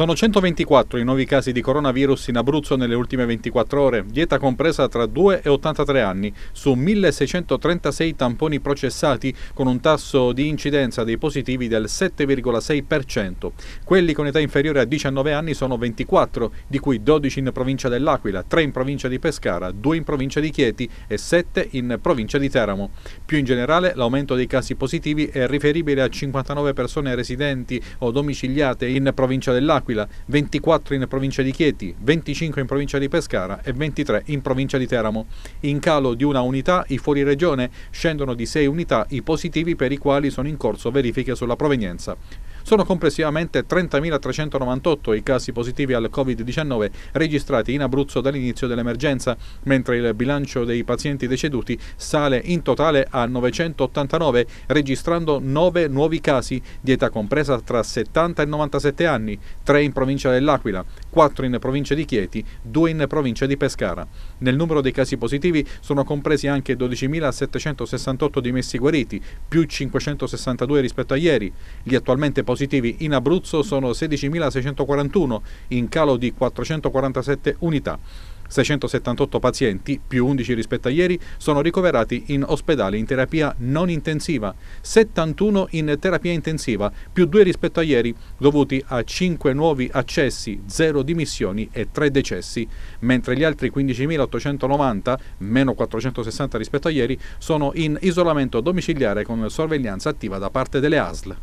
Sono 124 i nuovi casi di coronavirus in Abruzzo nelle ultime 24 ore, di età compresa tra 2 e 83 anni, su 1636 tamponi processati con un tasso di incidenza dei positivi del 7,6%. Quelli con età inferiore a 19 anni sono 24, di cui 12 in provincia dell'Aquila, 3 in provincia di Pescara, 2 in provincia di Chieti e 7 in provincia di Teramo. Più in generale l'aumento dei casi positivi è riferibile a 59 persone residenti o domiciliate in provincia dell'Aquila L'Aquila, 24 in provincia di Chieti, 25 in provincia di Pescara e 23 in provincia di Teramo. In calo di una unità i fuoriregione scendono di 6 unità i positivi per i quali sono in corso verifiche sulla provenienza. Sono complessivamente 30.398 i casi positivi al Covid-19 registrati in Abruzzo dall'inizio dell'emergenza, mentre il bilancio dei pazienti deceduti sale in totale a 989, registrando 9 nuovi casi di età compresa tra 70 e 97 anni, 3 in provincia dell'Aquila, 4 in provincia di Chieti, 2 in provincia di Pescara. Nel numero dei casi positivi sono compresi anche 12.768 dimessi guariti, più 562 rispetto a ieri. Gli attualmente positivi in Abruzzo sono 16.641, in calo di 447 unità. 678 pazienti, più 11 rispetto a ieri, sono ricoverati in ospedale in terapia non intensiva, 71 in terapia intensiva, più 2 rispetto a ieri, dovuti a 5 nuovi accessi, 0 dimissioni e 3 decessi, mentre gli altri 15.890, meno 460 rispetto a ieri, sono in isolamento domiciliare con sorveglianza attiva da parte delle ASL.